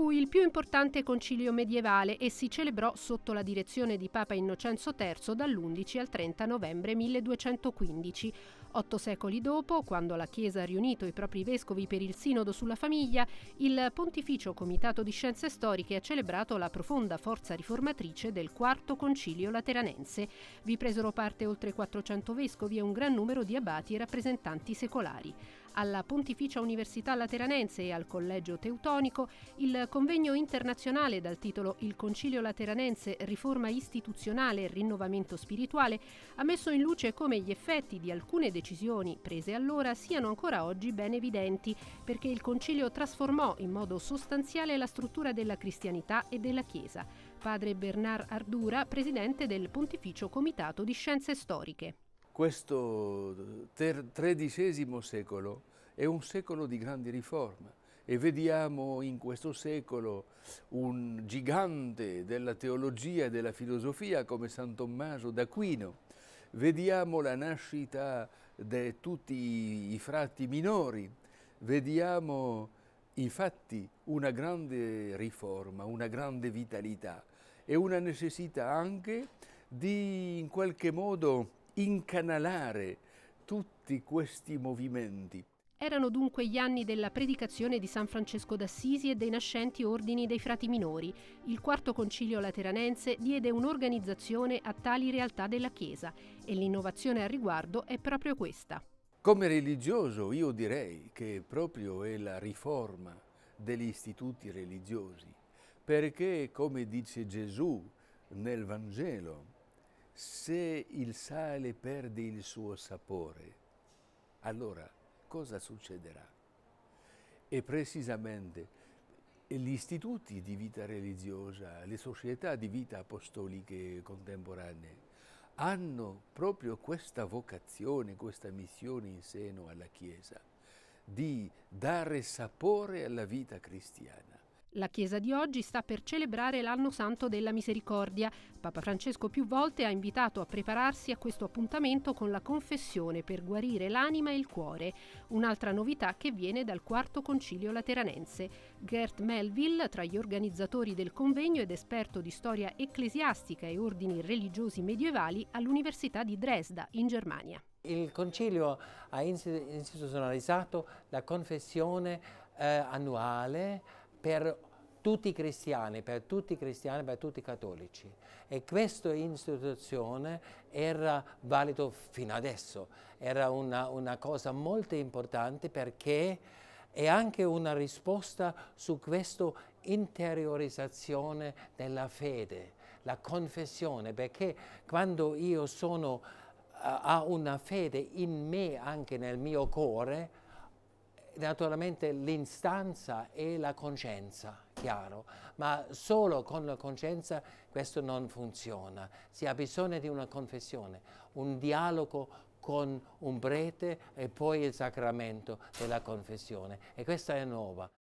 fu il più importante concilio medievale e si celebrò sotto la direzione di Papa Innocenzo III dall'11 al 30 novembre 1215. Otto secoli dopo, quando la Chiesa ha riunito i propri vescovi per il sinodo sulla famiglia, il Pontificio Comitato di Scienze Storiche ha celebrato la profonda forza riformatrice del Quarto Concilio Lateranense. Vi presero parte oltre 400 vescovi e un gran numero di abati e rappresentanti secolari alla Pontificia Università Lateranense e al Collegio Teutonico il convegno internazionale dal titolo Il Concilio Lateranense Riforma istituzionale e rinnovamento spirituale ha messo in luce come gli effetti di alcune decisioni prese allora siano ancora oggi ben evidenti, perché il Concilio trasformò in modo sostanziale la struttura della cristianità e della Chiesa. Padre Bernard Ardura, presidente del Pontificio Comitato di Scienze Storiche questo tredicesimo secolo è un secolo di grandi riforme e vediamo in questo secolo un gigante della teologia e della filosofia come San Tommaso d'Aquino, vediamo la nascita di tutti i frati minori, vediamo infatti una grande riforma, una grande vitalità e una necessità anche di in qualche modo incanalare tutti questi movimenti. Erano dunque gli anni della predicazione di San Francesco d'Assisi e dei nascenti ordini dei frati minori. Il quarto concilio lateranense diede un'organizzazione a tali realtà della Chiesa e l'innovazione al riguardo è proprio questa. Come religioso io direi che proprio è la riforma degli istituti religiosi, perché come dice Gesù nel Vangelo, se il sale perde il suo sapore, allora cosa succederà? E precisamente eh, gli istituti di vita religiosa, le società di vita apostoliche contemporanee hanno proprio questa vocazione, questa missione in seno alla Chiesa di dare sapore alla vita cristiana. La Chiesa di oggi sta per celebrare l'anno santo della misericordia. Papa Francesco più volte ha invitato a prepararsi a questo appuntamento con la confessione per guarire l'anima e il cuore, un'altra novità che viene dal Quarto Concilio Lateranense. Gert Melville, tra gli organizzatori del convegno ed esperto di storia ecclesiastica e ordini religiosi medievali all'Università di Dresda, in Germania. Il Concilio ha istituzionalizzato la confessione eh, annuale per tutti i cristiani, per tutti i cristiani, per tutti i cattolici. E questa istituzione era valida fino adesso, era una, una cosa molto importante perché è anche una risposta su questa interiorizzazione della fede, la confessione, perché quando io sono, uh, eh, ho una fede in me, anche nel mio cuore, naturalmente l'istanza e la coscienza, chiaro, ma solo con la coscienza questo non funziona. Si ha bisogno di una confessione, un dialogo con un prete e poi il sacramento della confessione. E questa è nuova.